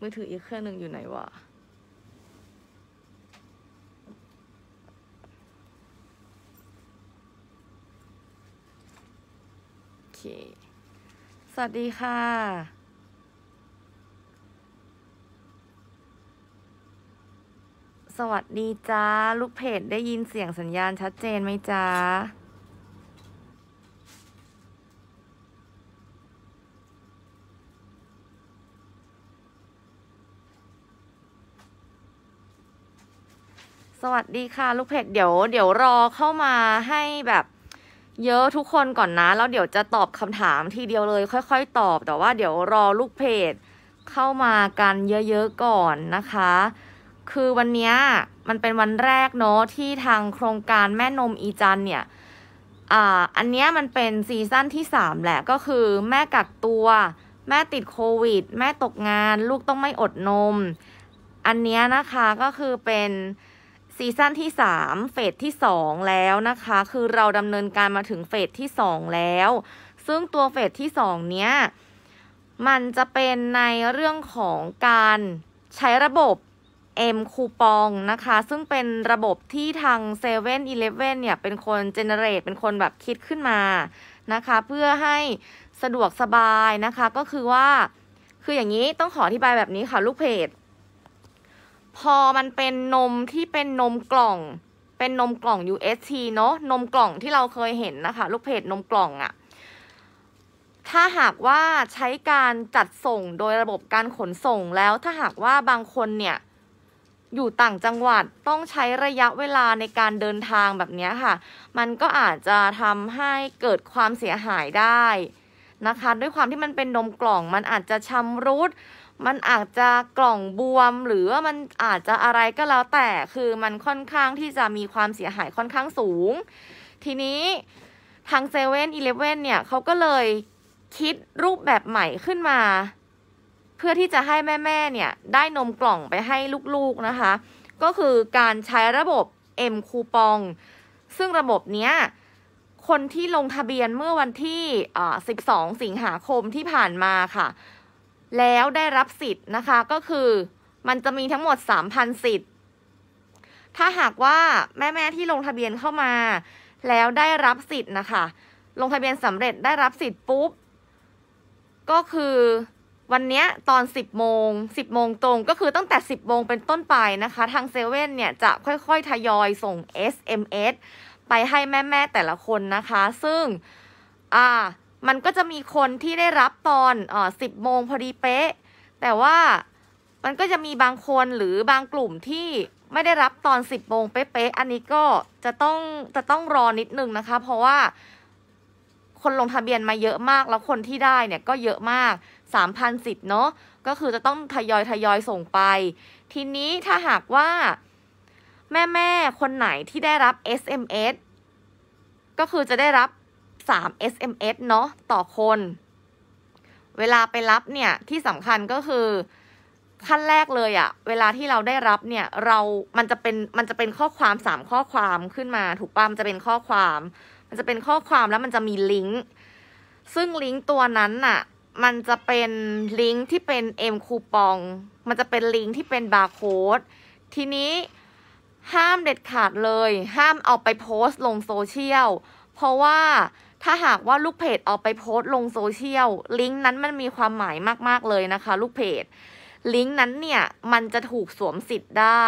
มือถืออีกเครื่องหนึ่งอยู่ไหนวะ โอเค สวัสดีค่ะ สวัสดีจ้า ลูกเพจได้ยินเสียงสัญญาณชัดเจนไหมจ้าวัสดีค่ะลูกเพจ เดี๋ยวเดี๋ยวรอเข้ามาให้แบบเยอะทุกคนก่อนนะแล้วเดี๋ยวจะตอบคำถามทีเดียวเลยค่อยๆ ตอบแต่ว่าเดี๋ยวรอลูกเพจ เข้ามากันเยอะๆก่อนนะคะ คือวันนี้มันเป็นวันแรกเนาะที่ทางโครงการแม่นมอีจันเนี่ย อ่าอันนี้มันเป็นซีซั่นที่3แหละก็คือแม่กักตัวแม่ติดโควิด แม่ตกงาน ลูกต้องไม่อดนม อันนี้นะคะก็คือเป็นซีซั่นที่ 3 เฟสที่ 2 แล้วนะคะ คือเราดำเนินการมาถึงเฟสที่ 2 แล้ว ซึ่งตัวเฟสที่ 2 เนี้ยมันจะเป็นในเรื่องของการใช้ระบบ M คูปองนะคะซึ่งเป็นระบบที่ทาง7 e เ e ่ e อเนี่ย เป็นคนเจเนเรตเป็นคนแบบคิดขึ้นมา นะคะ เพื่อให้สะดวกสบายนะคะ ก็คือว่าคืออย่างนี้ต้องขออธิบายแบบนี้ค่ะ ลูกเพจพอมันเป็นนมที่เป็นนมกล่อง เป็นนมกล่อง UST เนาะนมกล่องที่เราเคยเห็นนะคะ ลูกเพจนมกล่องอะ ถ้าหากว่าใช้การจัดส่งโดยระบบการขนส่งแล้วถ้าหากว่าบางคนเนี่ยอยู่ต่างจังหวัดต้องใช้ระยะเวลาในการเดินทางแบบนี้ค่ะ มันก็อาจจะทำให้เกิดความเสียหายได้นะคะ ด้วยความที่มันเป็นนมกล่องมันอาจจะชำรุดมันอาจจะกล่องบวมหรือว่ามันอาจจะอะไรก็แล้วแต่คือมันค่อนข้างที่จะมีความเสียหายค่อนข้างสูง ทีนี้ทางเซเว่นอีเลฟเว่นเนี่ยเขาก็เลยคิดรูปแบบใหม่ขึ้นมา เพื่อที่จะให้แม่ๆเนี่ย ได้นมกล่องไปให้ลูกๆนะคะ ก็คือการใช้ระบบ M คูปอง ซึ่งระบบเนี้ย คนที่ลงทะเบียนเมื่อวันที่ 12 สิงหาคมที่ผ่านมาค่ะแล้วได้รับสิทธิ์นะคะก็คือมันจะมีทั้งหมด 3,000สิทธิ์ถ้าหากว่าแม่ๆที่ลงทะเบียนเข้ามา แล้วได้รับสิทธิ์นะคะ ลงทะเบียนสำเร็จได้รับสิทธิ์ปุ๊บก็คือวันนี้ตอน 10โมง10โมงตรงก็คือตั้งแต่ 10โมงเป็นต้นไปนะคะ ทางเซเว่นเนี่ยจะค่อย ๆทยอยส่ง SMS ไปให้แม่ๆแต่ละคนนะคะ ซึ่งอ่ามันก็จะมีคนที่ได้รับตอนอ๋อสิบโมงพอดีเป๊ะแต่ว่า มันก็จะมีบางคนหรือบางกลุ่มที่ไม่ได้รับตอนสิบโมงเป๊ะๆอันนี้ก็จะต้อง จะต้องรอนิดนึงนะคะ เพราะว่า คนลงทะเบียนมาเยอะมาก แล้วคนที่ได้เนี่ยก็เยอะมากสามพันสิทธิ์เนาะ ก็คือจะต้องทยอยทยอยส่งไป ทีนี้ถ้าหากว่าแม่แม่คนไหนที่ได้รับ SMS ก็คือจะได้รับ3 SMS เนาะต่อคน เวลาไปรับเนี่ย ที่สำคัญก็คือขั้นแรกเลยอะเวลาที่เราได้รับเนี่ยเรา มันจะเป็น มันจะเป็นข้อความสามข้อความขึ้นมา ถูกป่ะ มันจะเป็นข้อความ มันจะเป็นข้อความแล้วมันจะมีลิงก์ซึ่งลิงก์ตัวนั้นน่ะมันจะเป็นลิงก์ที่เป็นเอ็มคูปอง มันจะเป็นลิงก์ที่เป็นบาร์โค้ดทีนี้ห้ามเด็ดขาดเลย ห้ามเอาไปโพสต์ลงโซเชียลเพราะว่าถ้าหากว่าลูกเพจเอาไปโพสต์ลงโซเชียลลิงก์นั้นมันมีความหมายมาก ๆ เลยนะคะ ลูกเพจ ลิงก์นั้นเนี่ยมันจะถูกสวมสิทธิ์ได้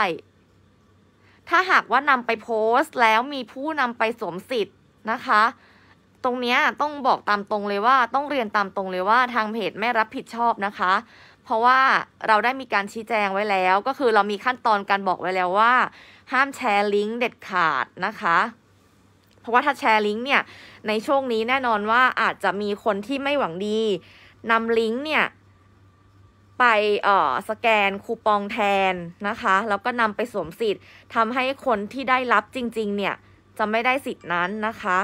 ถ้าหากว่านำไปโพสต์แล้วมีผู้นำไปสวมสิทธิ์นะคะ ตรงนี้ต้องบอกตามตรงเลยว่าต้องเรียนตามตรงเลยว่าทางเพจไม่รับผิดชอบนะคะ เพราะว่าเราได้มีการชี้แจงไว้แล้ว ก็คือเรามีขั้นตอนการบอกไว้แล้วว่าห้ามแชร์ลิงก์เด็ดขาดนะคะราะว่าถ้าแชร์ลิงก์เนี่ย ในช่วงนี้แน่นอนว่าอาจจะมีคนที่ไม่หวังดีนำลิงก์เนี่ย ไปเอ่อสแกนคูปองแทนนะคะแล้วก็นำไปสวมสิทธิ์ทำให้คนที่ได้รับจริง ๆ เนี่ย จะไม่ได้สิทธิ์นั้นนะคะ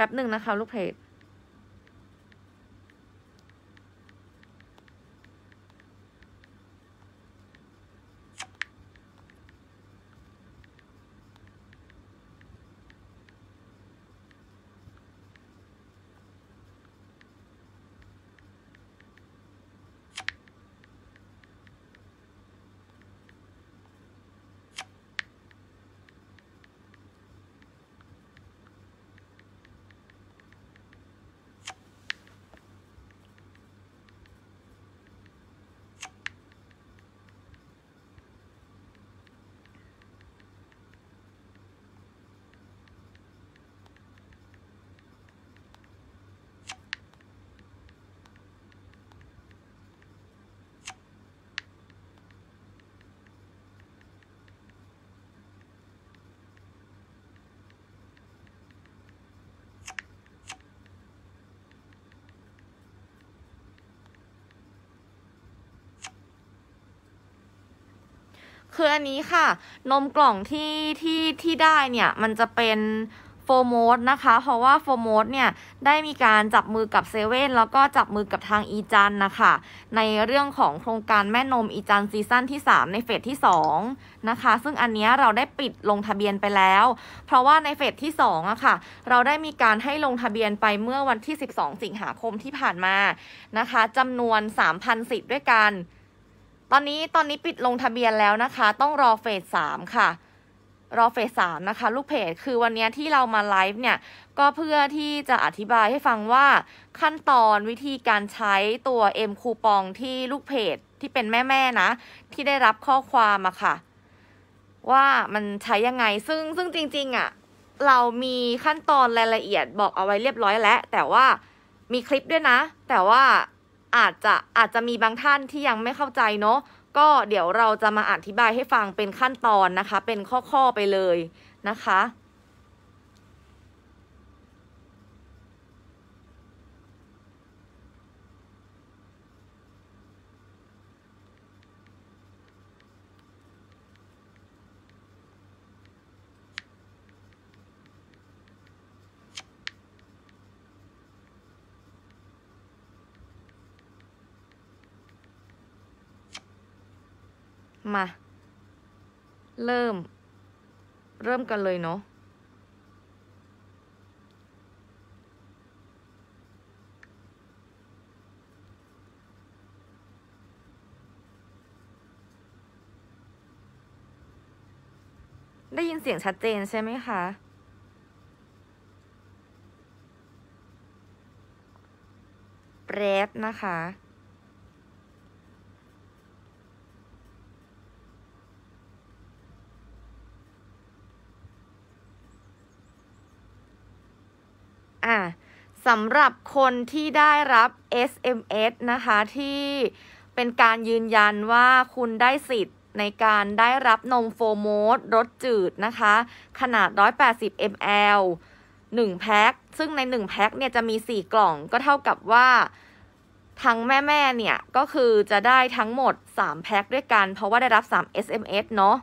แป๊บหนึ่งนะคะลูกเพจคืออันนี้ค่ะนมกล่องที่ที่ที่ได้เนี่ยมันจะเป็นโฟโมดนะคะเพราะว่าโฟโมดเนี่ยได้มีการจับมือกับเซเว่นแล้วก็จับมือกับทางอีจันนะคะ ในเรื่องของโครงการแม่นมอีจันซีซั่นที่ 3 ในเฟสที่2นะคะซึ่งอันนี้เราได้ปิดลงทะเบียนไปแล้ว เพราะว่าในเฟสที่2อะคะ่ะเราได้มีการให้ลงทะเบียนไปเมื่อวันที่ 12 สิงหาคมที่ผ่านมานะคะจำนวน 3,000สิทธิ์ด้วยกันตอนนี้ตอนนี้ปิดลงทะเบียนแล้วนะคะ ต้องรอเฟสสามค่ะรอเฟสสามนะคะ ลูกเพจ คือวันนี้ที่เรามาไลฟ์เนี่ย ก็เพื่อที่จะอธิบายให้ฟังว่าขั้นตอนวิธีการใช้ตัวเอ็มคูปองที่ลูกเพจที่เป็นแม่ ๆ นะ ที่ได้รับข้อความอะค่ะ ว่ามันใช้ยังไงซึ่งซึ่งจริง ๆอะเรามีขั้นตอนรายละเอียดบอกเอาไว้เรียบร้อยแล้ว แต่ว่ามีคลิปด้วยนะ แต่ว่าอาจจะอาจจะมีบางท่านที่ยังไม่เข้าใจเนาะก็เดี๋ยวเราจะมาอธิบายให้ฟังเป็นขั้นตอนนะคะ เป็นข้อ ๆ ไปเลยนะคะมา เริ่ม เริ่มกันเลยเนาะได้ยินเสียงชัดเจนใช่ไหมคะ แปรดนะคะ่ะสำหรับคนที่ได้รับ SMS นะคะ ที่เป็นการยืนยันว่าคุณได้สิทธิ์ในการได้รับนมโฟโมสรสจืดนะคะ ขนาด 180 ml 1แพ็คซึ่งใน1แพ็คเนี่ยจะมี 4 กล่องก็เท่ากับว่า ทั้งแม่แม่เนี่ยก็คือจะได้ทั้งหมด3แพ็คด้วยกัน เพราะว่าได้รับ 3 SMS เนาะ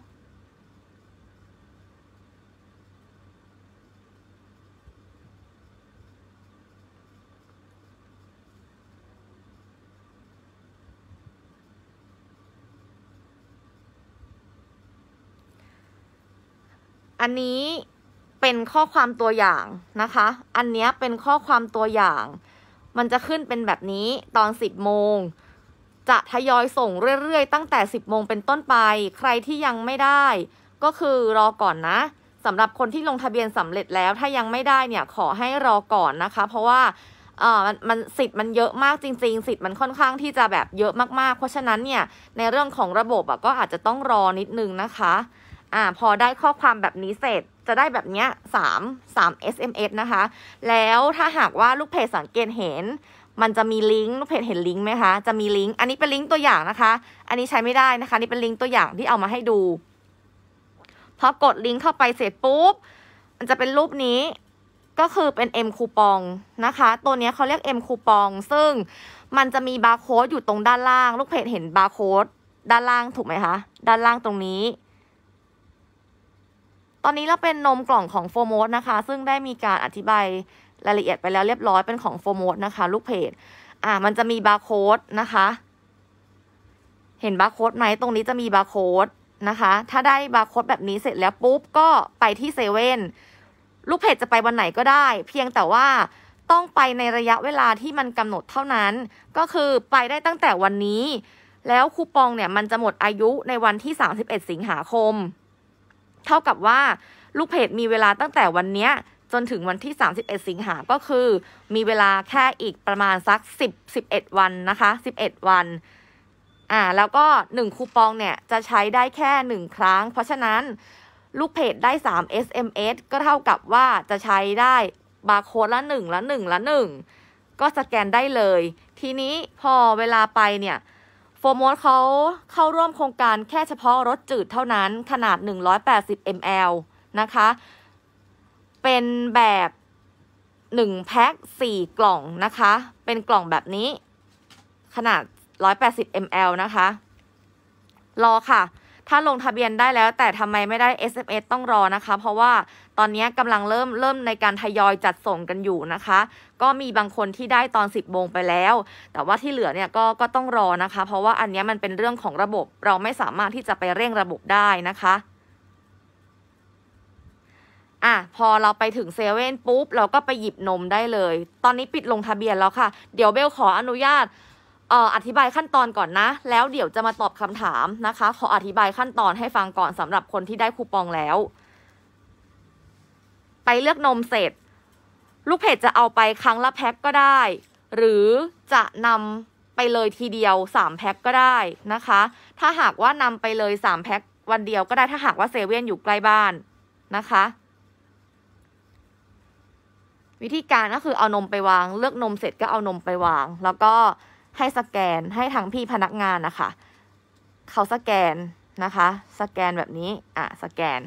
อันนี้เป็นข้อความตัวอย่างนะคะ อันนี้เป็นข้อความตัวอย่าง มันจะขึ้นเป็นแบบนี้ตอน10โมงจะทยอยส่งเรื่อยๆ ตั้งแต่10โมงเป็นต้นไป ใครที่ยังไม่ได้ ก็คือรอก่อนนะสำหรับคนที่ลงทะเบียนสำเร็จแล้วถ้ายังไม่ได้เนี่ยขอให้รอก่อนนะคะ เพราะว่าเออมันมันสิทธิ์มันเยอะมากจริง ๆ สิทธิ์มันค่อนข้างที่จะแบบเยอะมากๆ เพราะฉะนั้นเนี่ยในเรื่องของระบบอะก็อาจจะต้องรอนิดนึงนะคะอ่าพอได้ข้อความแบบนี้เสร็จจะได้แบบเนี้ยสามสาม SMS นะคะ แล้วถ้าหากว่าลูกเพจสังเกตเห็น มันจะมีลิงก์ ลูกเพจเห็นลิงก์ไหมคะ จะมีลิงก์ อันนี้เป็นลิงก์ตัวอย่างนะคะ อันนี้ใช้ไม่ได้นะคะ นี่เป็นลิงก์ตัวอย่างที่เอามาให้ดู พอกดลิงก์เข้าไปเสร็จปุ๊บ มันจะเป็นรูปนี้ ก็คือเป็น M คูปองนะคะ ตัวนี้เขาเรียก M คูปอง ซึ่งมันจะมีบาร์โค้ดอยู่ตรงด้านล่าง ลูกเพจเห็นบาร์โค้ดด้านล่างถูกไหมคะ ด้านล่างตรงนี้อนนี้เราเป็นนมกล่องของโฟโมดสนะคะซึ่งได้มีการอธิบายรายละเอียดไปแล้วเรียบร้อยเป็นของโฟโมดสนะคะ ลูกเพจอ่ามันจะมีบาร์โค้ดนะคะ เห็นบาร์โค้ดไหมตรงนี้จะมีบาร์โค้ดนะคะ ถ้าได้บาร์โค้ดแบบนี้เสร็จแล้วปุ๊บก็ไปที่เซเว่นลูกเพจจะไปวันไหนก็ได้ เพียงแต่ว่าต้องไปในระยะเวลาที่มันกำหนดเท่านั้น ก็คือไปได้ตั้งแต่วันนี้ แล้วคูปองเนี่ยมันจะหมดอายุในวันที่31สิงหาคมเท่ากับว่าลูกเพจมีเวลาตั้งแต่วันนี้ จนถึงวันที่ 31 สิงหาก็คือ มีเวลาแค่อีกประมาณสัก 10 11 วันนะคะ 11 วัน อ่า แล้วก็ 1 คูปองเนี่ยจะใช้ได้แค่ 1 ครั้ง เพราะฉะนั้นลูกเพจได้ 3 SMS ก็เท่ากับว่าจะใช้ได้บาร์โค้ดละ1ละ1ละ1ก็สแกนได้เลย ทีนี้พอเวลาไปเนี่ยโฟมอนเขาเข้าร่วมโครงการแค่เฉพาะรถจืดเท่านั้น ขนาด 180 ml นะคะ เป็นแบบ1แพ็ค4กล่องนะคะ เป็นกล่องแบบนี้ ขนาด 180 ml นะคะ รอค่ะถ้าลงทะเบียนได้แล้วแต่ทำไมไม่ได้ SMS ต้องรอนะคะเพราะว่าตอนนี้กำลังเริ่มเริ่มในการทยอยจัดส่งกันอยู่นะคะ ก็มีบางคนที่ได้ตอน 10โมงไปแล้ว แต่ว่าที่เหลือเนี่ยก็ก็ต้องรอนะคะ เพราะว่าอันนี้มันเป็นเรื่องของระบบเราไม่สามารถที่จะไปเร่งระบบได้นะคะอ่ะพอเราไปถึงเซเว่นปุ๊บเราก็ไปหยิบนมได้เลย ตอนนี้ปิดลงทะเบียนแล้วค่ะ เดี๋ยวเบลขออนุญาตอธิบายขั้นตอนก่อนนะ แล้วเดี๋ยวจะมาตอบคำถามนะคะ ขออธิบายขั้นตอนให้ฟังก่อนสำหรับคนที่ได้คูปองแล้ว ไปเลือกนมเสร็จ ลูกเพจจะเอาไปครั้งละแพ็คก็ได้ หรือจะนำไปเลยทีเดียว3แพ็คก็ได้นะคะ ถ้าหากว่านำไปเลย3แพ็ควันเดียวก็ได้ถ้าหากว่าเซเว่นอยู่ใกล้บ้านนะคะ วิธีการก็คือเอานมไปวาง เลือกนมเสร็จก็เอานมไปวาง แล้วก็ให้สแกนให้ทางพี่พนักงานนะคะเขาสแกนนะคะ สแกนแบบนี้อ่ะสแกน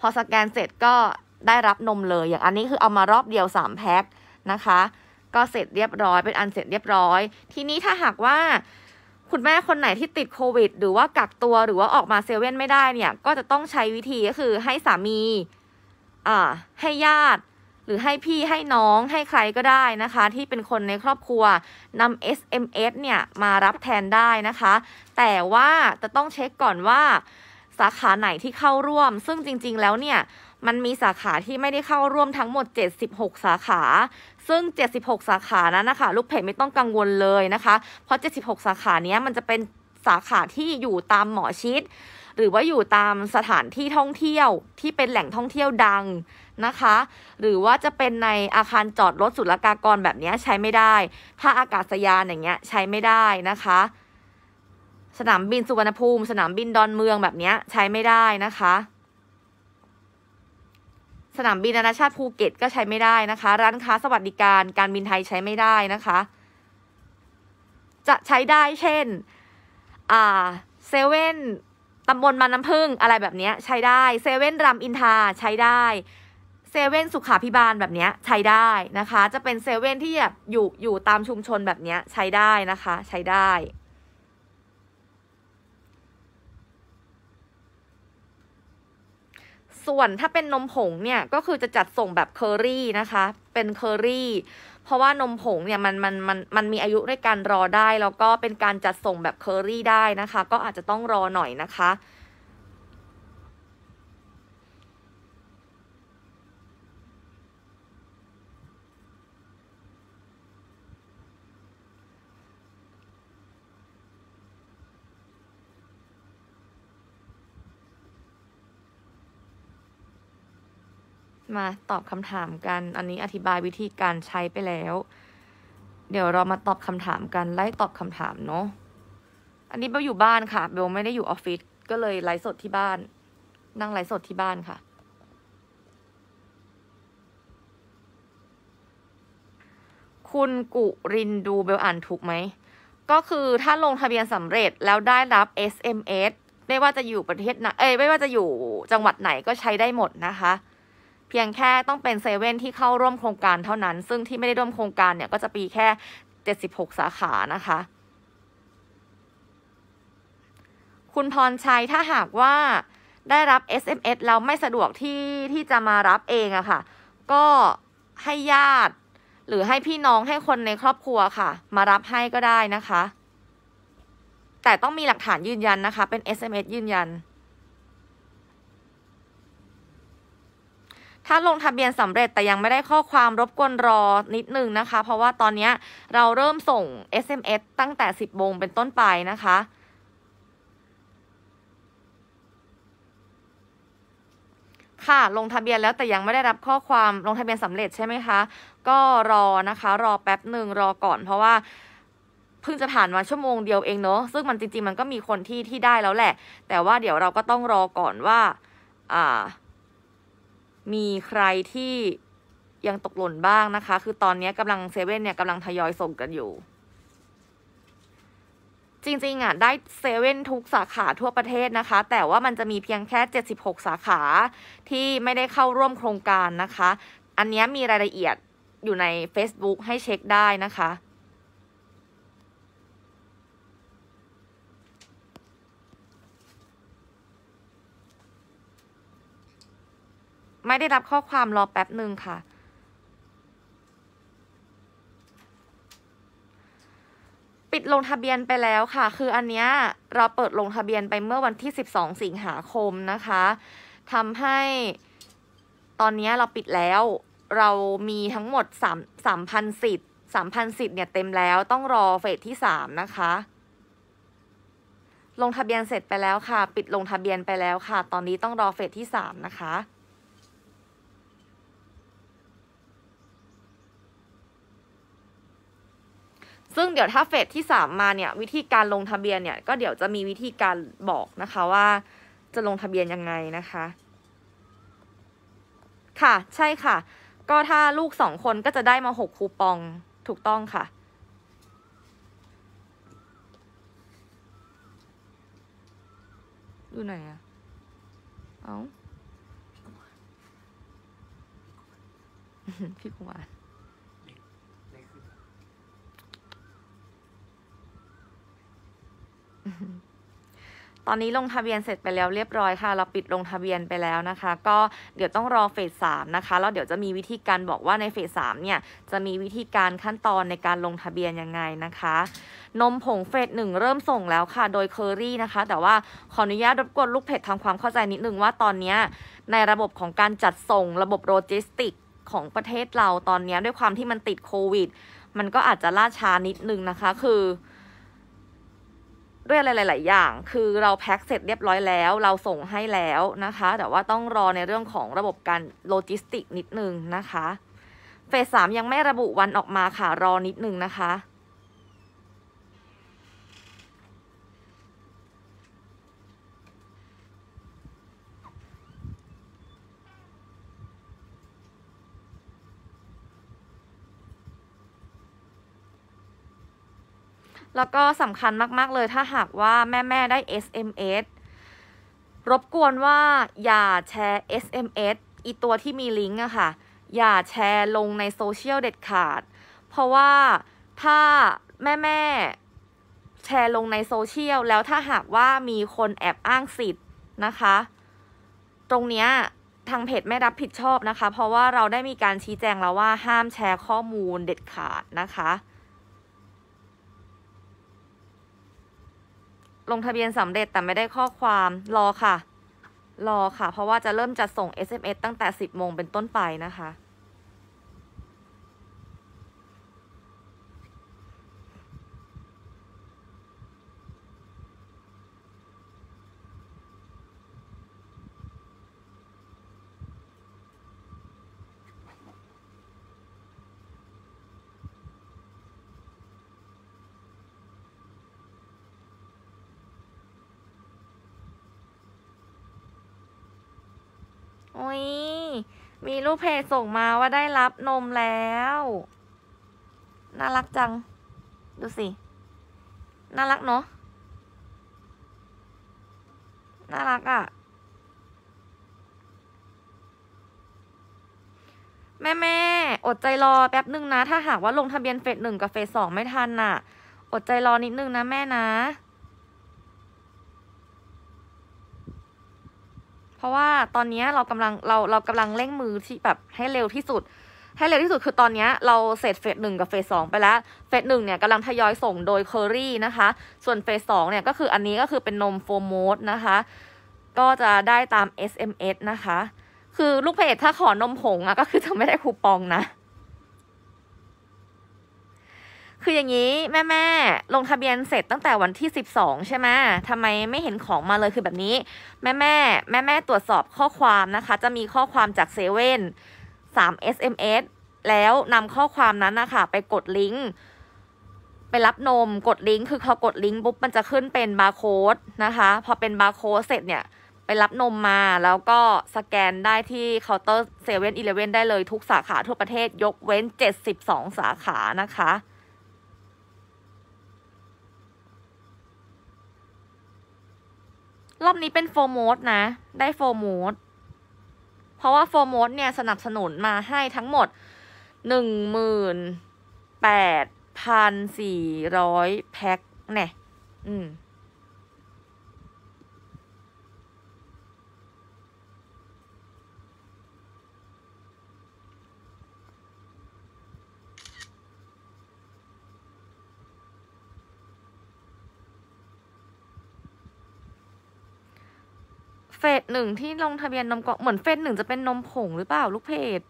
พอสแกนเสร็จก็ได้รับนมเลย อย่างอันนี้คือเอามารอบเดียว3แพ็คนะคะ ก็เสร็จเรียบร้อยเป็นอันเสร็จเรียบร้อย ทีนี้ถ้าหากว่า คุณแม่คนไหนที่ติดโควิด หรือว่ากักตัวหรือว่าออกมาเซเว่นไม่ได้เนี่ย ก็จะต้องใช้วิธีก็คือให้สามี อ่า ให้ญาติหรือให้พี่ให้น้องให้ใครก็ได้นะคะ ที่เป็นคนในครอบครัวนำ SMS เนี่ยมารับแทนได้นะคะ แต่ว่าจะต้องเช็คก่อนว่า สาขาไหนที่เข้าร่วม ซึ่งจริง ๆ แล้วเนี่ยมันมีสาขาที่ไม่ได้เข้าร่วมทั้งหมด 76สาขา ซึ่ง 76 สาขานั้นนะคะลูกเพจไม่ต้องกังวลเลยนะคะ เพราะ76สาขานี้มันจะเป็นสาขาที่อยู่ตามหมอชิดหรือว่าอยู่ตามสถานที่ท่องเที่ยวที่เป็นแหล่งท่องเที่ยวดังนะคะหรือว่าจะเป็นในอาคารจอดรถศุลกากรแบบนี้ใช้ไม่ได้ ถ้าอากาศยานอย่างเงี้ยใช้ไม่ได้นะคะสนามบินสุวรรณภูมิ สนามบินดอนเมืองแบบนี้ใช้ไม่ได้นะคะสนามบินนานาชาติภูเก็ตก็ใช้ไม่ได้นะคะร้านค้าสวัสดิการการบินไทยใช้ไม่ได้นะคะจะใช้ได้เช่นอ่าเซเว่นตำบลมาน้ำพึ่งอะไรแบบนี้ใช้ได้ เซเว่นรำมอินทาใช้ได้ เซเว่นสุขาพิบาลแบบนี้ใช้ได้นะคะ จะเป็นเซเว่นที่แบบอยู่อยู่ตามชุมชนแบบนี้ใช้ได้นะคะ ใช้ได้ ส่วนถ้าเป็นนมผงเนี่ยก็คือจะจัดส่งแบบเคอรี่นะคะเป็นเคอรี่เพราะว่านมผงเนี่ยมันมันมันมันมีอายุในการรอได้แล้วก็เป็นการจัดส่งแบบเคอรี่ได้นะคะ ก็อาจจะต้องรอหน่อยนะคะมาตอบคำถามกัน อันนี้อธิบายวิธีการใช้ไปแล้ว เดี๋ยวเรามาตอบคำถามกันไล่ตอบคำถามเนาะ อันนี้เบลอยู่บ้านค่ะ เบลไม่ได้อยู่ออฟฟิศ ก็เลยไลฟ์สดที่บ้าน นั่งไลฟ์สดที่บ้านค่ะ คุณกุรินดูเบลอ่านถูกไหม ก็คือถ้าลงทะเบียนสำเร็จแล้วได้รับ SMS ไม่ว่าจะอยู่ประเทศไหน เอ้ย ไม่ว่าจะอยู่จังหวัดไหนก็ใช้ได้หมดนะคะเพียงแค่ต้องเป็นเซเว่นที่เข้าร่วมโครงการเท่านั้น ซึ่งที่ไม่ได้ร่วมโครงการเนี่ยก็จะปีแค่ 76 สาขานะคะ คุณพรชัย ถ้าหากว่าได้รับ SMS แล้วไม่สะดวกที่ที่จะมารับเองอะค่ะ ก็ให้ญาติหรือให้พี่น้องให้คนในครอบครัวค่ะ มารับให้ก็ได้นะคะ แต่ต้องมีหลักฐานยืนยันนะคะ เป็น SMS ยืนยันถ้าลงทะเบียนสำเร็จแต่ยังไม่ได้ข้อความรบกวนรอนิดนึงนะคะ เพราะว่าตอนนี้เราเริ่มส่ง SMS ตั้งแต่ 10โมงเป็นต้นไปนะคะ ค่ะลงทะเบียนแล้วแต่ยังไม่ได้รับข้อความลงทะเบียนสำเร็จใช่ไหมคะก็รอนะคะรอแป๊บหนึ่งรอก่อนเพราะว่าเพิ่งจะผ่านมาชั่วโมงเดียวเองเนอะซึ่งมันจริงๆมันก็มีคนที่ที่ได้แล้วแหละ แต่ว่าเดี๋ยวเราก็ต้องรอก่อนว่าอ่ามีใครที่ยังตกหล่นบ้างนะคะ คือตอนนี้กำลังเซเว่นเนี่ยกำลังทยอยส่งกันอยู่ จริงๆอ่ะได้เซเว่นทุกสาขาทั่วประเทศนะคะ แต่ว่ามันจะมีเพียงแค่ 76 สาขาที่ไม่ได้เข้าร่วมโครงการนะคะ อันนี้มีรายละเอียดอยู่ใน Facebook ให้เช็คได้นะคะไม่ได้รับข้อความรอแป๊บหนึ่งค่ะ ปิดลงทะเบียนไปแล้วค่ะ คืออันเนี้ยเราเปิดลงทะเบียนไปเมื่อวันที่12สิงหาคมนะคะทำให้ตอนนี้เราปิดแล้วเรามีทั้งหมด3 3พ0 0สิทธิ์3,000สิทธิ์เนี่ยเต็มแล้วต้องรอเฟสที่3นะคะ ลงทะเบียนเสร็จไปแล้วค่ะ ปิดลงทะเบียนไปแล้วค่ะ ตอนนี้ต้องรอเฟสที่3นะคะซึ่งเดี๋ยวถ้าเฟสที่ 3 มาเนี่ย วิธีการลงทะเบียนเนี่ย ก็เดี๋ยวจะมีวิธีการบอกนะคะว่าจะลงทะเบียนยังไงนะคะ ค่ะใช่ค่ะ ก็ถ้าลูกสองคนก็จะได้มาหกคูปองถูกต้องค่ะอยู่ไหนอะเอาพี่กุมารตอนนี้ลงทะเบียนเสร็จไปแล้วเรียบร้อยค่ะ เราปิดลงทะเบียนไปแล้วนะคะ ก็เดี๋ยวต้องรอเฟสสามนะคะแล้วเดี๋ยวจะมีวิธีการบอกว่าในเฟสสามเนี่ยจะมีวิธีการขั้นตอนในการลงทะเบียนยังไงนะคะนมผงเฟสหนึ่งเริ่มส่งแล้วค่ะโดยเคอรี่นะคะ แต่ว่า ขออนุญาตรบกวนลูกเพจทำความเข้าใจนิดนึงว่าตอนนี้ในระบบของการจัดส่งระบบโลจิสติกของประเทศเราตอนนี้ด้วยความที่มันติดโควิด มันก็อาจจะล่าช้านิดนึงนะคะคือด้วยอะไรหลายๆอย่าง คือเราแพ็คเสร็จเรียบร้อยแล้ว เราส่งให้แล้วนะคะ แต่ว่าต้องรอในเรื่องของระบบการโลจิสติกนิดนึงนะคะ เฟสสามยังไม่ระบุวันออกมาค่ะ รอนิดนึงนะคะแล้วก็สำคัญมาก ๆเลยถ้าหากว่าแม่ ๆ ได้ SMS รบกวนว่า อย่าแชร์ SMS อีตัวที่มีลิงก์อะค่ะ อย่าแชร์ลงในโซเชียลเด็ดขาดเพราะว่าถ้าแม่ ๆ แชร์ลงในโซเชียลแล้วถ้าหากว่ามีคนแอบอ้างสิทธิ์นะคะ ตรงเนี้ยทางเพจไม่รับผิดชอบนะคะ เพราะว่าเราได้มีการชี้แจงแล้วว่าห้ามแชร์ข้อมูลเด็ดขาดนะคะลงทะเบียนสำเร็จแต่ไม่ได้ข้อความ รอค่ะ รอค่ะ เพราะว่าจะเริ่มจัดส่ง SMS ตั้งแต่ 10 โมงเป็นต้นไปนะคะอุ้ย มีรูปเพจส่งมาว่าได้รับนมแล้ว น่ารักจัง ดูสิ น่ารักเนาะน่ารักอะ่ะ แม่แม่อดใจรอแป๊บนึงนะ ถ้าหากว่าลงทะเบียนเฟสหนึ่งกับเฟสสองไม่ทันอะ่ะ อดใจรอนิดนึงนะแม่นะเพราะว่าตอนนี้เรากำลังเราเรากำลังเร่งมือที่แบบให้เร็วที่สุด ให้เร็วที่สุดคือตอนนี้เราเสร็จเฟสหนึ่งกับเฟสสองไปแล้ว เฟสหนึ่งเนี่ยกำลังทยอยส่งโดยเคอรี่นะคะ ส่วนเฟสสองเนี่ยก็คืออันนี้ก็คือเป็นนมโฟมโมดนะคะ ก็จะได้ตาม SMS นะคะ คือลูกเพจถ้าขอนมผงอะก็คือจะไม่ได้คูปองนะคืออย่างนี้แม่แม่ ลงทะเบียนเสร็จตั้งแต่วันที่ 12 ใช่ไหม ทำไมไม่เห็นของมาเลยคือแบบนี้ แม่แม่แม่แม่ตรวจสอบข้อความนะคะ จะมีข้อความจากเซเว่น3 SMS แล้วนำข้อความนั้นนะคะ ไปกดลิงก์ไปรับนมกดลิงก์คือเขากดลิงก์ปุ๊บมันจะขึ้นเป็นบาร์โค้ดนะคะ พอเป็นบาร์โค้ดเสร็จเนี่ย ไปรับนมมาแล้วก็สแกนได้ที่เคาน์เตอร์เซเว่นอีเลเว่นได้เลยทุกสาขาทั่วประเทศ ยกเว้น72สาขานะคะรอบนี้เป็นโฟร์มดนะ ได้ โฟร์มด เพราะ ว่า โฟร์มดเนี่ยสนับสนุนมาให้ทั้งหมด หนึ่งหมื่นแปดพันสี่ร้อยแพ็คเนี่ยอืมเฟสหนึ่งที่ลงทะเบียนนมกล่องเหมือนเฟสหนึ่งจะเป็นนมผงหรือเปล่าลูกเพจ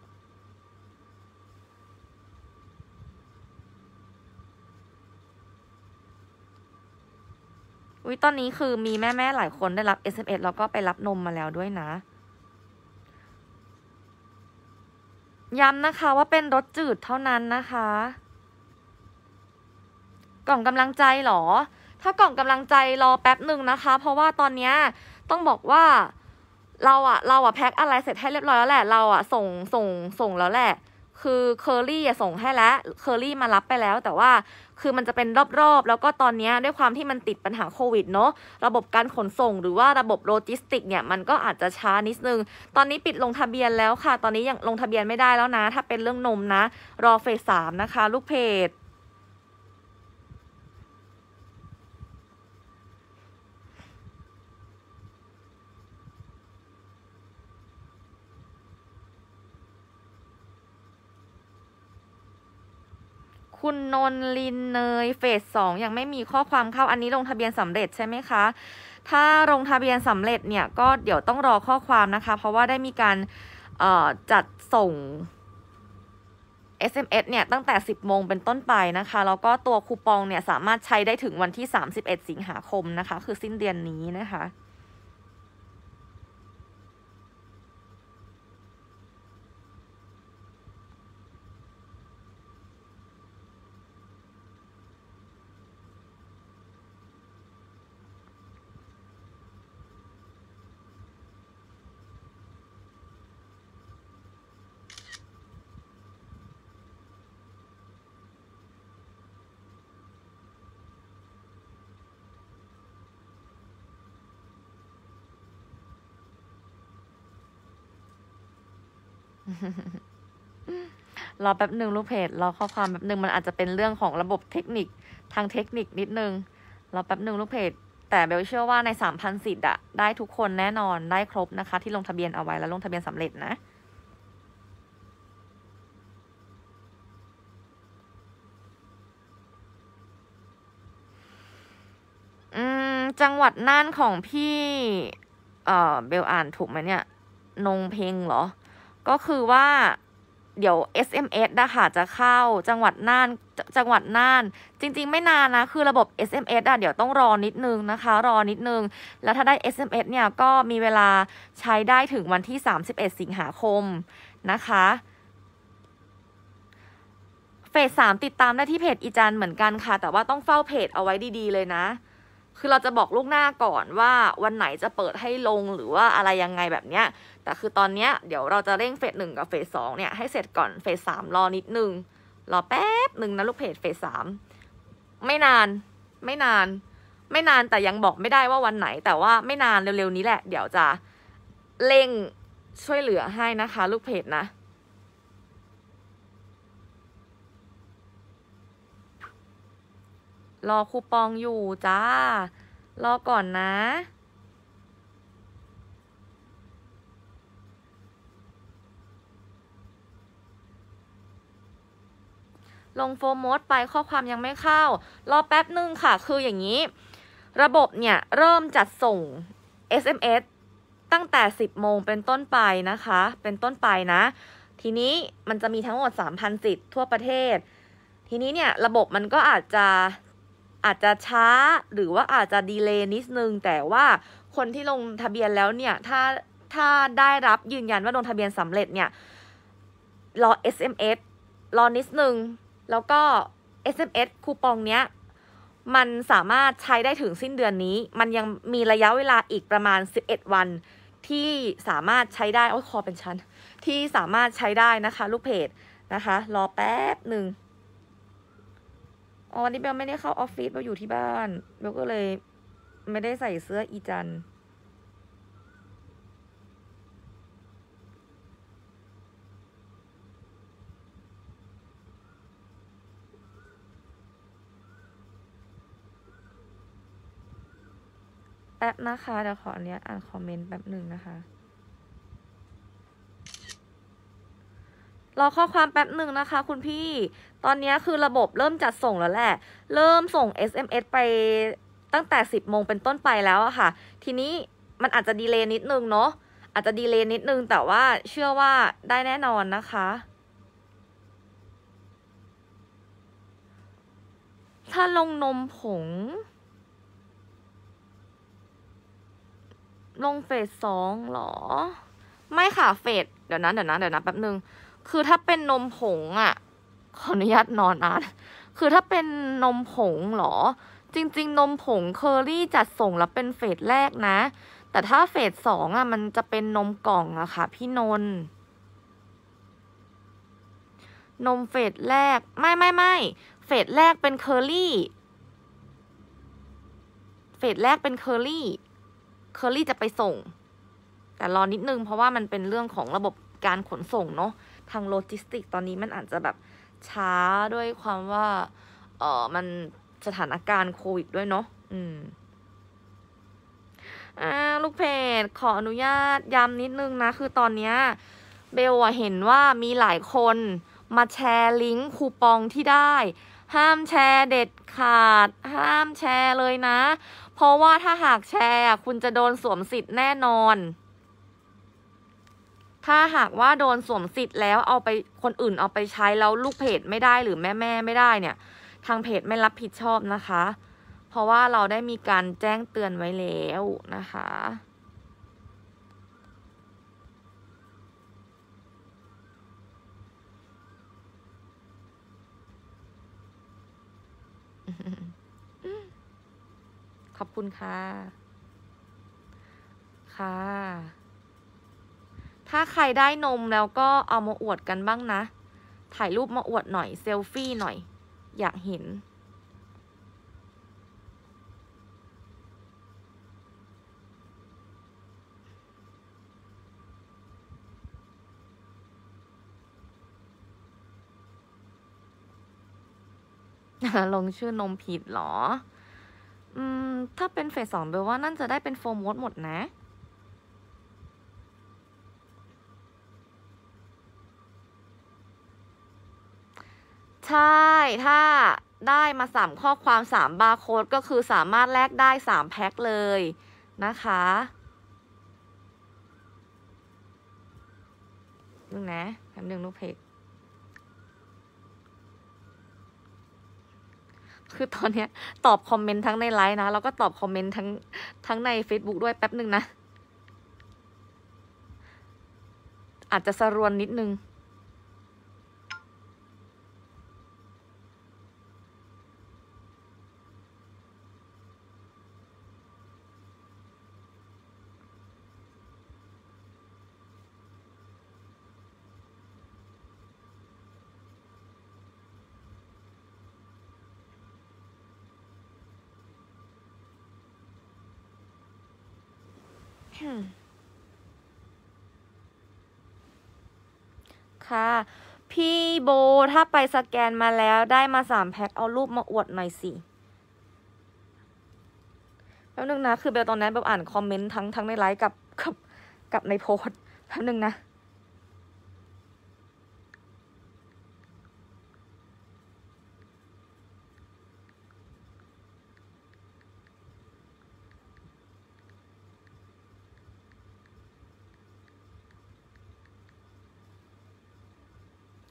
อุ้ยตอนนี้คือมีแม่ๆหลายคนได้รับ SMS แล้วก็ไปรับนมมาแล้วด้วยนะ ย้ำนะคะว่าเป็นรสจืดเท่านั้นนะคะ กล่องกำลังใจหรอ ถ้ากล่องกำลังใจรอแป๊บหนึ่งนะคะ เพราะว่าตอนนี้ต้องบอกว่าเราอะเราอะแพ็คอะไรเสร็จให้เรียบร้อยแล้วแหละเราอะส่งส่งส่งแล้วแหละ คือเคอรี่ะส่งให้แล้วเคอรี่มารับไปแล้ว แต่ว่าคือมันจะเป็นรอบๆแล้วก็ตอนนี้ด้วยความที่มันติดปัญหาโควิดเนาะระบบการขนส่งหรือว่าระบบโลจิสติกเนี่ยมันก็อาจจะช้านิดนึง ตอนนี้ปิดลงทะเบียนแล้วค่ะ ตอนนี้ยังลงทะเบียนไม่ได้แล้วนะ ถ้าเป็นเรื่องนมนะ รอเฟสสามนะคะลูกเพจคุณนนลินเนยเฟสสอง ยังไม่มีข้อความเข้าอันนี้ลงทะเบียนสำเร็จใช่ไหมคะ ถ้าลงทะเบียนสำเร็จเนี่ยก็เดี๋ยวต้องรอข้อความนะคะ เพราะว่าได้มีการจัดส่ง SMS เนี่ยตั้งแต่ 10โมงเป็นต้นไปนะคะ แล้วก็ตัวคูปองเนี่ยสามารถใช้ได้ถึงวันที่ 31 สิงหาคมนะคะ คือสิ้นเดือนนี้นะคะรอแป๊บหนึ่งลูกเพจ รอข้อความแป๊บหนึ่งมันอาจจะเป็นเรื่องของระบบเทคนิคทางเทคนิคนิดนึง รอแป๊บหนึ่งลูกเพจ แต่เบลเชื่อว่าในสามพันสิทธิ์อะได้ทุกคนแน่นอนได้ครบนะคะ ที่ลงทะเบียนเอาไว้แล้วลงทะเบียนสำเร็จนะ อืจังหวัดน่านของพี่ เอ่อ เบลอ่านถูกไหมเนี่ย นงเพลงเหรอก็คือว่าเดี๋ยว SMS นะคะจะเข้าจังหวัดน่านจังหวัดน่านจริงๆไม่นานนะ คือระบบ SMS อ่ะเดี๋ยวต้องรอนิดนึงนะคะรอนิดนึง แล้วถ้าได้ SMS เนี่ย ก็มีเวลาใช้ได้ถึงวันที่ 31 สิงหาคมนะคะเฟสสามติดตามได้ที่เพจอีจันเหมือนกันค่ะ แต่ว่าต้องเฝ้าเพจเอาไว้ดีๆเลยนะ คือเราจะบอกลูกหน้าก่อนว่าวันไหนจะเปิดให้ลงหรือว่าอะไรยังไงแบบเนี้ยแต่คือตอนเนี้ยเดี๋ยวเราจะเร่งเฟสหนึ่งกับเฟสสองเนี่ยให้เสร็จก่อนเฟสสามรอนิดนึงรอแป๊บหนึ่งนะลูกเพจเฟสสามไม่นาน ไม่นาน ไม่นานแต่ยังบอกไม่ได้ว่าวันไหน แต่ว่าไม่นานเร็วๆนี้แหละ เดี๋ยวจะเร่งช่วยเหลือให้นะคะลูกเพจนะรอคูปองอยู่จ้า รอก่อนนะลงโฟมดไปข้อความยังไม่เข้า รอแป๊บนึงค่ะคืออย่างนี้ ระบบเนี่ย เริ่มจัดส่ง SMS ตั้งแต่ 10 โมงเป็นต้นไปนะคะ เป็นต้นไปนะ ทีนี้มันจะมีทั้งหมด3,000สิทธิ์ทั่วประเทศ ทีนี้เนี่ย ระบบมันก็อาจจะอาจจะช้าหรือว่าอาจจะดีเลย์นิดนึง แต่ว่าคนที่ลงทะเบียนแล้วเนี่ย ถ้าถ้าได้รับยืนยันว่าลงทะเบียนสำเร็จเนี่ยรอ SMS รอนิดนึงแล้วก็ SMS คูปองเนี้ย มันสามารถใช้ได้ถึงสิ้นเดือนนี้ มันยังมีระยะเวลาอีกประมาณ 11 วัน ที่สามารถใช้ได้ โอ้ยคอเป็นชั้นที่สามารถใช้ได้นะคะ ลูกเพจนะคะ รอแป๊บหนึ่งอ๋อวันนี้เบลไม่ได้เข้าออฟฟิศเบลอยู่ที่บ้านเบลก็เลย ไม่ได้ใส่เสื้ออีจันทร์แป๊บนะคะ เดี๋ยวขออนนี้อ่านคอมเมนต์แป๊บหนึ่งนะคะรอข้อความแป๊บหนึ่งนะคะคุณพี่ตอนนี้คือระบบเริ่มจัดส่งแล้วแหละ เริ่มส่ง SMS ไปตั้งแต่ 10โมงเป็นต้นไปแล้วอะค่ะ ทีนี้มันอาจจะดีเลย์นิดนึงเนาะอาจจะดีเลย์นิดนึงแต่ว่าเชื่อว่าได้แน่นอนนะคะ ถ้าลงนมผงลงเฟสสองหรอไม่ค่ะ เฟสเดี๋ยวนะเดี๋ยวนะเดี๋ยวนะแป๊บนึงคือถ้าเป็นนมผงอ่ะขออนุญาตนอนอ่านคือถ้าเป็นนมผงหรอจริงๆนมผงเคอรี่จัดส่งแล้วเป็นเฟสแรกนะ แต่ถ้าเฟสสองอ่ะ มันจะเป็นนมกล่องอะค่ะ พี่นน นมเฟสแรก ไม่ไม่ไม่เฟสแรกเป็นเคอรี่เฟสแรกเป็นเคอรี่เคอรี่จะไปส่ง แต่รอนิดนึง เพราะว่ามันเป็นเรื่องของระบบการขนส่งเนาะ ทางโลจิสติก ตอนนี้มันอาจจะแบบช้าด้วยความว่า เออมันสถานการณ์โควิดด้วยเนาะ อืมอ่าลูกเพจขออนุญาตย้ำนิดนึงนะ คือตอนเนี้ยเบลเห็นว่ามีหลายคน มาแชร์ลิงก์ คูปองที่ได้ห้ามแชร์เด็ดขาด ห้ามแชร์เลยนะ เพราะว่าถ้าหากแชร์คุณจะโดนสวมสิทธิ์แน่นอน ถ้าหากว่าโดนสวมสิทธิ์แล้วเอาไปคนอื่นเอาไปใช้แล้วลูกเพจไม่ได้หรือแม่แม่ไม่ได้เนี่ย ทางเพจไม่รับผิดชอบนะคะ เพราะว่าเราได้มีการแจ้งเตือนไว้แล้วนะคะขอบคุณค่ะ ค่ะ ถ้าใครได้นมแล้วก็เอามาอวดกันบ้างนะ ถ่ายรูปมาอวดหน่อยเซลฟี่หน่อย อยากเห็นลงชื่อนมผิดหรออืม ถ้าเป็นเฟสสองเบลว่านั่นจะได้เป็นโฟมดหมดนะใช่ถ้าได้มาสามข้อความสามบาร์โค้ดก็คือสามารถแลกได้สามแพ็คเลยนะคะนึงนะแป๊บนึงลูกเพจคือตอนเนี้ยตอบคอมเมนต์ทั้งในไลน์นะแล้วก็ตอบคอมเมนต์ทั้งทั้งใน Facebook ด้วยแป๊บหนึ่งนะอาจจะสรวนนิดนึงคะพี่โบถ้าไปสแกนมาแล้วได้มาสามแพ็คเอารูปมาอวดหน่อยสิ แป๊บนึงนะ คือเบลตอนนั้นเบลอ่านคอมเมนต์ทั้งทั้งในไลฟ์กับกับกับในโพสแป๊บนึงนะ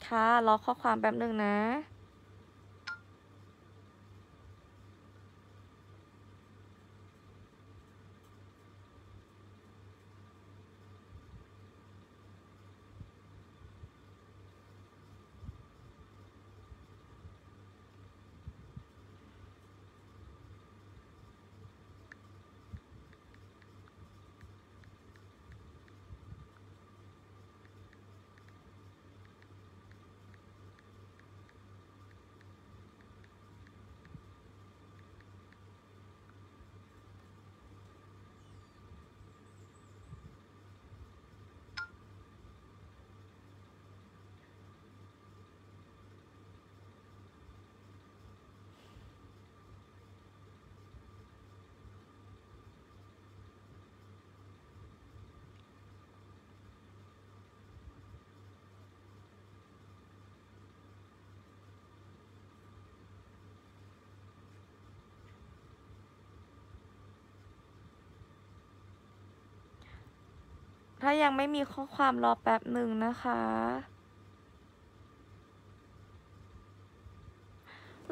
คะรอข้อความแป๊บหนึ่งนะถ้ายังไม่มีข้อความรอแป๊บหนึ่งนะคะ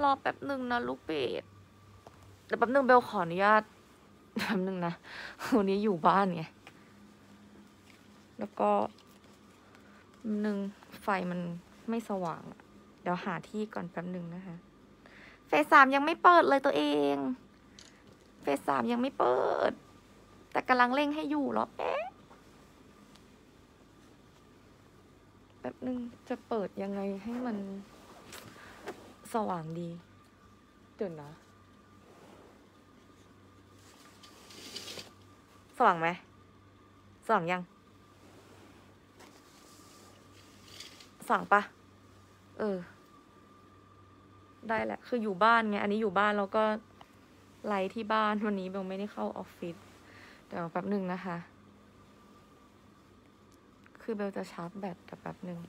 รอแป๊บหนึ่งนะลูกเป็ดแต่แป๊บหนึ่งเบลขออนุญาตแป๊บหนึ่งนะวันนี้อยู่บ้านไงแล้วก็หนึ่งไฟมันไม่สว่างเดี๋ยวหาที่ก่อนแป๊บหนึ่งนะคะเฟสสามยังไม่เปิดเลยตัวเอง เฟสสามยังไม่เปิด แต่กำลังเร่งให้อยู่รอแป๊แป๊บนึง จะเปิดยังไงให้มันสว่างดีเดี๋ยวนะ สว่างไหมสว่างยัง สว่างปะเออ ได้แหละ คืออยู่บ้านไง อันนี้อยู่บ้านแล้วก็ ไลท์ที่บ้านวันนี้เบลไม่ได้เข้าออฟฟิศเดี๋ยวแป๊บนึงนะคะคือเบลจะชาร์จแบตแบแบหนึ่ง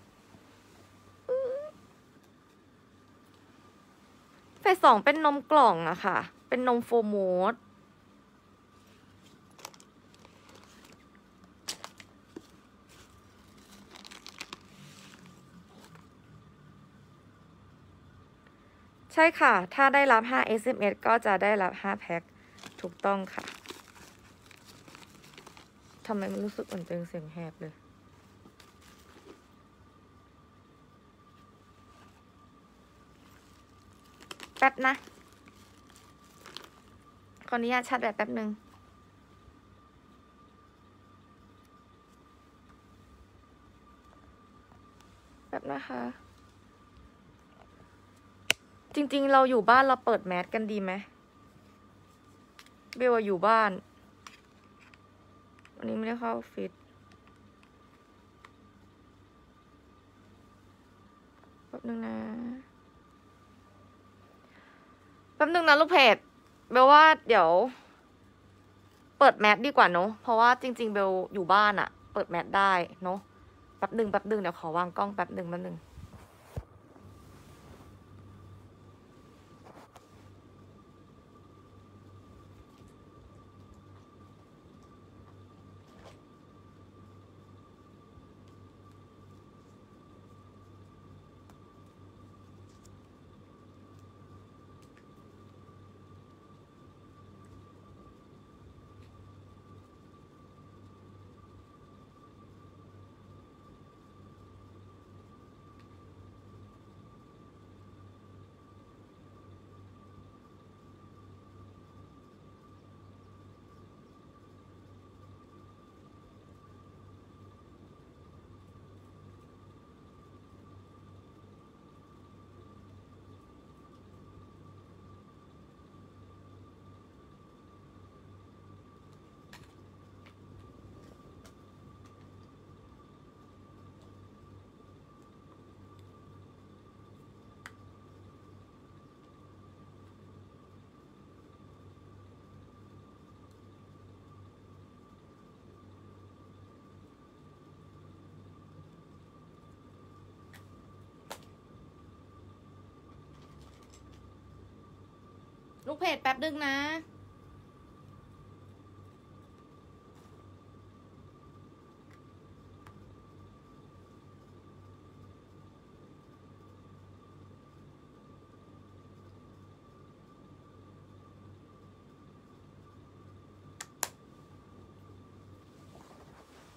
เฟสสองเป็นนมกล่องอะค่ะ เป็นนมโฟโอด ใช่ค่ะ ถ้าได้รับ5 SMS ก็จะได้รับ 5 แพ็ค ถูกต้องค่ะ ทำไมมันรู้สึกอ่อนตัเองเสียงแหบเลยแป๊บนะขออนุญาตชาร์จแบตแป๊บหนึ่งแป๊บนะคะ จริง ๆ เราอยู่บ้านเราเปิดแมสกันดีไหมเบลอยู่บ้าน วันนี้ไม่ได้เข้าออฟฟิศแป๊บนึงนะแป๊บนึงนะลูกเพจเบลว่าเดี๋ยว เปิดแมสดีกว่าเนาะ เพราะว่าจริงๆเบลอยู่บ้านอะ เปิดแมสได้เนาะ แป๊บนึงแป๊บนึงเดี๋ยวขอวางกล้องแป๊บนึงแป๊บนึงลูกเพจแป๊บดึงนะ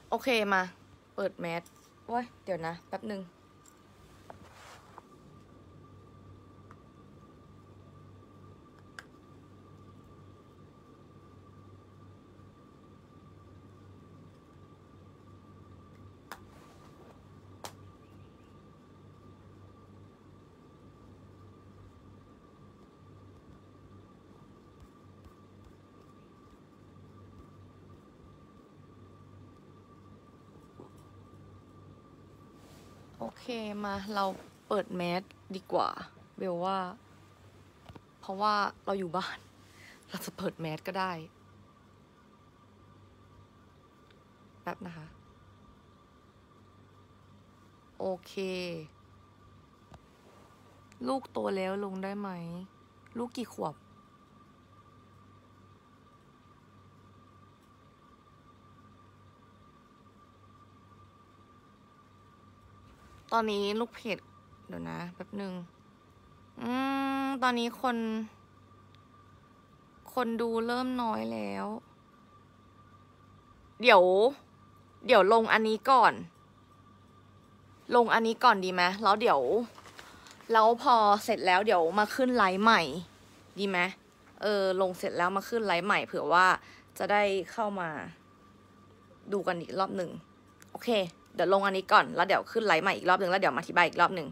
โอเคมาเปิดแมสโอ้ยเดี๋ยวนะ แป๊บหนึ่งเค มาเราเปิดแมสดีกว่าเบลว่า เพราะว่าเราอยู่บ้าน เราจะเปิดแมสก็ได้แป๊บนะคะ โอเค ลูกโตแล้วลงได้ไหม ลูกกี่ขวบตอนนี้ลูกเพจเดี๋ยวนะแป๊บหนึ่งอืมตอนนี้คน คนดูเริ่มน้อยแล้ว เดี๋ยว เดี๋ยวลงอันนี้ก่อน ลงอันนี้ก่อนดีไหมแล้วเดี๋ยว แล้วพอเสร็จแล้ว เดี๋ยวมาขึ้นไลฟ์ใหม่ ดีไหมเออ ลงเสร็จแล้วมาขึ้นไลฟ์ใหม่ เผื่อว่าจะได้เข้ามา ดูกันอีก รอบหนึ่งโอเคเดี๋ยวลงอันนี้ก่อน แล้วเดี๋ยวขึ้นไลฟ์ใหม่อีกรอบหนึ่ง แล้วเดี๋ยวมาอธิบายอีกรอบหนึ่ง